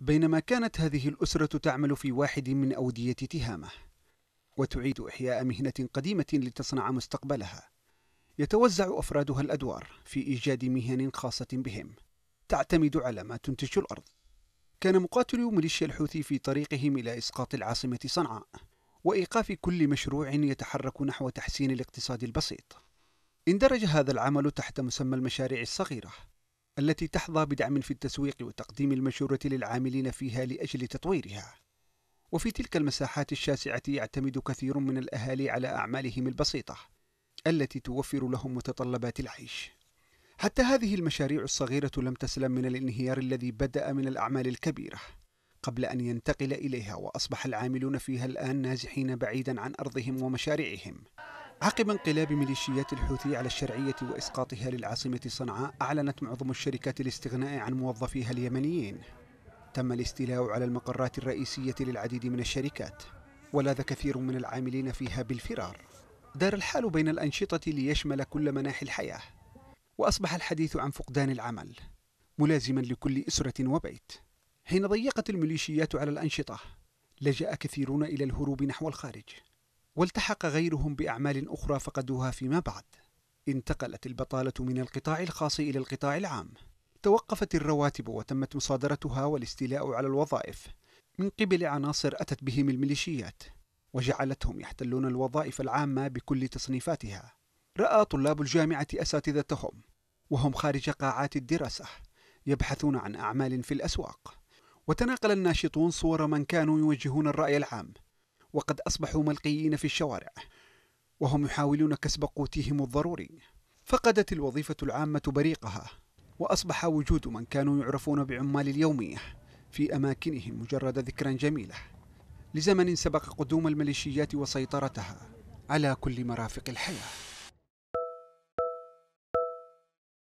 بينما كانت هذه الأسرة تعمل في واحد من أودية تهامه وتعيد إحياء مهنة قديمة لتصنع مستقبلها يتوزع أفرادها الأدوار في إيجاد مهن خاصة بهم تعتمد على ما تنتج الأرض كان مقاتلو ميليشيا الحوثي في طريقهم إلى إسقاط العاصمة صنعاء وإيقاف كل مشروع يتحرك نحو تحسين الاقتصاد البسيط اندرج هذا العمل تحت مسمى المشاريع الصغيرة التي تحظى بدعم في التسويق وتقديم المشورة للعاملين فيها لأجل تطويرها. وفي تلك المساحات الشاسعة يعتمد كثير من الأهالي على أعمالهم البسيطة التي توفر لهم متطلبات العيش. حتى هذه المشاريع الصغيرة لم تسلم من الانهيار الذي بدأ من الأعمال الكبيرة قبل أن ينتقل إليها وأصبح العاملون فيها الآن نازحين بعيدا عن أرضهم ومشاريعهم. عقب انقلاب ميليشيات الحوثي على الشرعية وإسقاطها للعاصمة صنعاء أعلنت معظم الشركات الاستغناء عن موظفيها اليمنيين تم الاستيلاء على المقرات الرئيسية للعديد من الشركات ولاذ كثير من العاملين فيها بالفرار دار الحال بين الأنشطة ليشمل كل مناحي الحياة وأصبح الحديث عن فقدان العمل ملازما لكل أسرة وبيت حين ضيقت الميليشيات على الأنشطة لجأ كثيرون إلى الهروب نحو الخارج والتحق غيرهم بأعمال أخرى فقدوها فيما بعد انتقلت البطالة من القطاع الخاص إلى القطاع العام توقفت الرواتب وتمت مصادرتها والاستيلاء على الوظائف من قبل عناصر أتت بهم الميليشيات وجعلتهم يحتلون الوظائف العامة بكل تصنيفاتها رأى طلاب الجامعة أساتذتهم وهم خارج قاعات الدراسة يبحثون عن أعمال في الأسواق وتناقل الناشطون صور من كانوا يوجهون الرأي العام وقد أصبحوا ملقيين في الشوارع وهم يحاولون كسب قوتهم الضروري فقدت الوظيفة العامة بريقها وأصبح وجود من كانوا يعرفون بعمال اليومية في أماكنهم مجرد ذكرى جميلة لزمن سبق قدوم الميليشيات وسيطرتها على كل مرافق الحياه